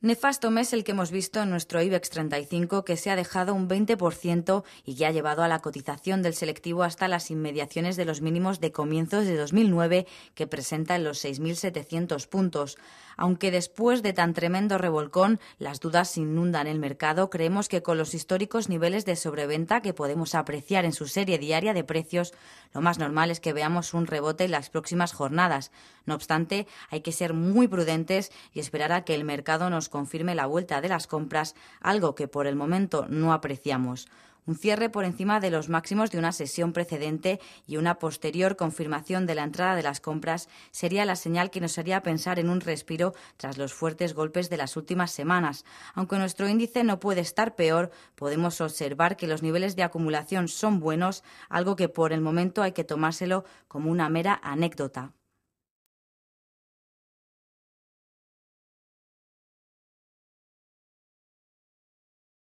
Nefasto mes el que hemos visto en nuestro IBEX 35 que se ha dejado un 20% y que ha llevado a la cotización del selectivo hasta las inmediaciones de los mínimos de comienzos de 2009 que presenta en los 6.700 puntos. Aunque después de tan tremendo revolcón las dudas inundan el mercado, creemos que con los históricos niveles de sobreventa que podemos apreciar en su serie diaria de precios, lo más normal es que veamos un rebote en las próximas jornadas. No obstante, hay que ser muy prudentes y esperar a que el mercado nos confirme la vuelta de las compras, algo que por el momento no apreciamos un cierre por encima de los máximos de una sesión precedente y una posterior confirmación de la entrada de las compras sería la señal que nos haría pensar en un respiro tras los fuertes golpes de las últimas semanas. Aunque nuestro índice no puede estar peor, podemos observar que los niveles de acumulación son buenos, algo que por el momento hay que tomárselo como una mera anécdota.